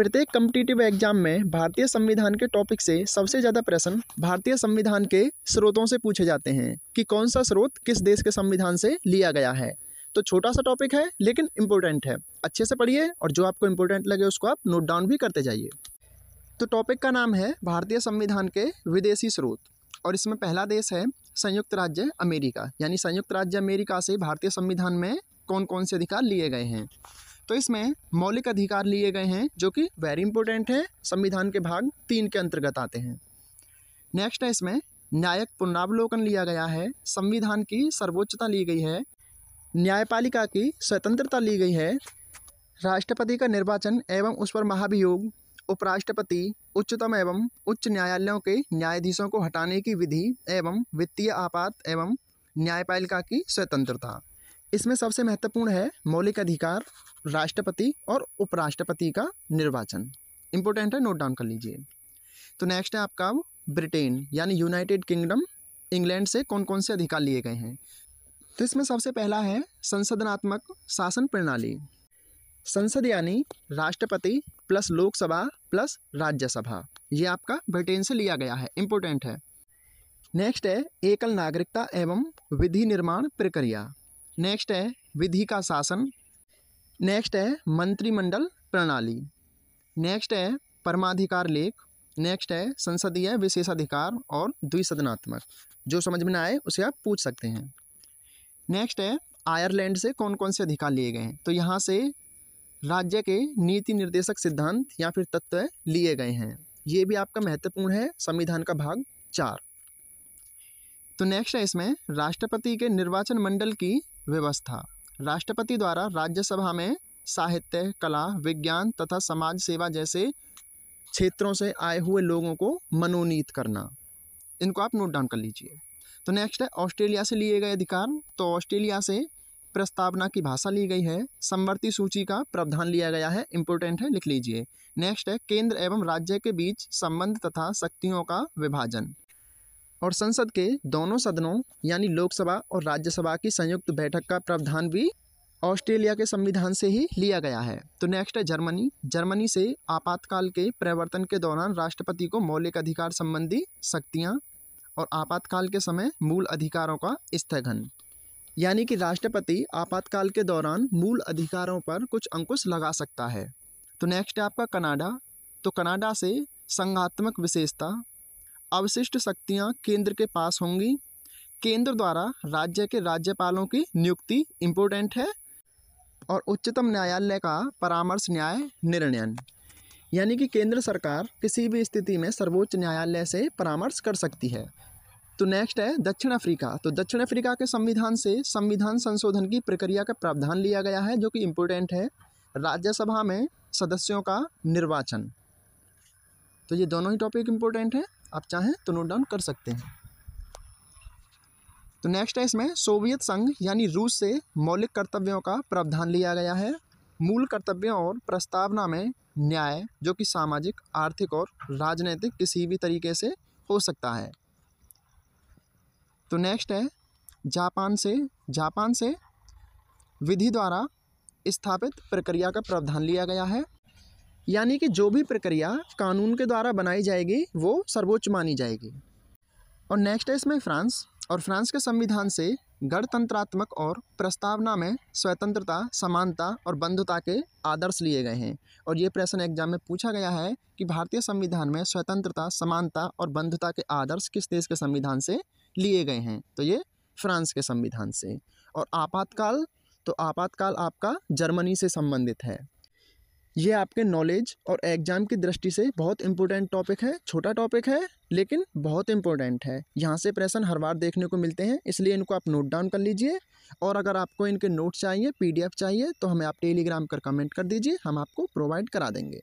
प्रत्येक competitive exam में भारतीय संविधान के टॉपिक से सबसे ज़्यादा प्रश्न भारतीय संविधान के स्रोतों से पूछे जाते हैं कि कौन सा स्रोत किस देश के संविधान से लिया गया है तो छोटा सा टॉपिक है लेकिन इम्पोर्टेंट है अच्छे से पढ़िए और जो आपको इम्पोर्टेंट लगे उसको आप नोट डाउन भी करते जाइए तो टॉपिक का नाम है भारतीय संविधान के विदेशी स्रोत और इसमें पहला देश है संयुक्त राज्य अमेरिका यानी संयुक्त राज्य अमेरिका से भारतीय संविधान में कौन कौन से अधिकार लिए गए हैं तो इसमें मौलिक अधिकार लिए गए हैं जो कि वेरी इंपॉर्टेंट है संविधान के भाग तीन के अंतर्गत आते हैं नेक्स्ट है इसमें न्यायिक पुनरावलोकन लिया गया है संविधान की सर्वोच्चता ली गई है न्यायपालिका की स्वतंत्रता ली गई है राष्ट्रपति का निर्वाचन एवं उस पर महाभियोग उपराष्ट्रपति उच्चतम एवं उच्च न्यायालयों के न्यायाधीशों को हटाने की विधि एवं वित्तीय आपात एवं न्यायपालिका की स्वतंत्रता इसमें सबसे महत्वपूर्ण है मौलिक अधिकार राष्ट्रपति और उपराष्ट्रपति का निर्वाचन इंपॉर्टेंट है नोट डाउन कर लीजिए तो नेक्स्ट है आपका ब्रिटेन यानी यूनाइटेड किंगडम इंग्लैंड से कौन कौन से अधिकार लिए गए हैं तो इसमें सबसे पहला है संसदनात्मक शासन प्रणाली संसद यानी राष्ट्रपति प्लस लोकसभा प्लस राज्यसभा ये आपका ब्रिटेन से लिया गया है इम्पोर्टेंट है नेक्स्ट है एकल नागरिकता एवं विधि निर्माण प्रक्रिया नेक्स्ट है विधि का शासन नेक्स्ट है मंत्रिमंडल प्रणाली नेक्स्ट है परमाधिकार लेख नेक्स्ट है संसदीय विशेषाधिकार और द्विसदनात्मक जो समझ में ना आए उसे आप पूछ सकते हैं नेक्स्ट है आयरलैंड से कौन कौन से अधिकार लिए गए हैं तो यहाँ से राज्य के नीति निर्देशक सिद्धांत या फिर तत्व लिए गए हैं ये भी आपका महत्वपूर्ण है संविधान का भाग चार तो नेक्स्ट है इसमें राष्ट्रपति के निर्वाचन मंडल की व्यवस्था राष्ट्रपति द्वारा राज्यसभा में साहित्य कला विज्ञान तथा समाज सेवा जैसे क्षेत्रों से आए हुए लोगों को मनोनीत करना इनको आप नोट डाउन कर लीजिए तो नेक्स्ट है ऑस्ट्रेलिया से लिए गए अधिकार तो ऑस्ट्रेलिया से प्रस्तावना की भाषा ली गई है समवर्ती सूची का प्रावधान लिया गया है इम्पोर्टेंट है लिख लीजिए नेक्स्ट है केंद्र एवं राज्य के बीच संबंध तथा शक्तियों का विभाजन और संसद के दोनों सदनों यानी लोकसभा और राज्यसभा की संयुक्त बैठक का प्रावधान भी ऑस्ट्रेलिया के संविधान से ही लिया गया है तो नेक्स्ट है जर्मनी जर्मनी से आपातकाल के प्रवर्तन के दौरान राष्ट्रपति को मौलिक अधिकार संबंधी शक्तियाँ और आपातकाल के समय मूल अधिकारों का स्थगन यानी कि राष्ट्रपति आपातकाल के दौरान मूल अधिकारों पर कुछ अंकुश लगा सकता है तो नेक्स्ट है आपका कनाडा तो कनाडा से संघात्मक विशेषता अवशिष्ट शक्तियाँ केंद्र के पास होंगी केंद्र द्वारा राज्य के राज्यपालों की नियुक्ति इम्पोर्टेंट है और उच्चतम न्यायालय का परामर्श न्याय निर्णयन यानी कि केंद्र सरकार किसी भी स्थिति में सर्वोच्च न्यायालय से परामर्श कर सकती है तो नेक्स्ट है दक्षिण अफ्रीका तो दक्षिण अफ्रीका के संविधान से संविधान संशोधन की प्रक्रिया का प्रावधान लिया गया है जो कि इम्पोर्टेंट है राज्यसभा में सदस्यों का निर्वाचन तो ये दोनों ही टॉपिक इम्पोर्टेंट है आप चाहें तो नोट डाउन कर सकते हैं तो नेक्स्ट है इसमें सोवियत संघ यानी रूस से मौलिक कर्तव्यों का प्रावधान लिया गया है मूल कर्तव्यों और प्रस्तावना में न्याय जो कि सामाजिक आर्थिक और राजनैतिक किसी भी तरीके से हो सकता है तो नेक्स्ट है जापान से जापान से विधि द्वारा स्थापित प्रक्रिया का प्रावधान लिया गया है यानी कि जो भी प्रक्रिया कानून के द्वारा बनाई जाएगी वो सर्वोच्च मानी जाएगी और नेक्स्ट है इसमें फ्रांस और फ्रांस के संविधान से गणतंत्रात्मक और प्रस्तावना में स्वतंत्रता समानता और बंधुता के आदर्श लिए गए हैं और ये प्रश्न एग्जाम में पूछा गया है कि भारतीय संविधान में स्वतंत्रता समानता और बंधुता के आदर्श किस देश के संविधान से लिए गए हैं तो ये फ्रांस के संविधान से और आपातकाल तो आपातकाल आपका जर्मनी से संबंधित है ये आपके नॉलेज और एग्ज़ाम की दृष्टि से बहुत इंपॉर्टेंट टॉपिक है छोटा टॉपिक है लेकिन बहुत इंपॉर्टेंट है यहाँ से प्रश्न हर बार देखने को मिलते हैं इसलिए इनको आप नोट डाउन कर लीजिए और अगर आपको इनके नोट्स चाहिए पीडीएफ चाहिए तो हमें आप टेलीग्राम कर कमेंट कर दीजिए हम आपको प्रोवाइड करा देंगे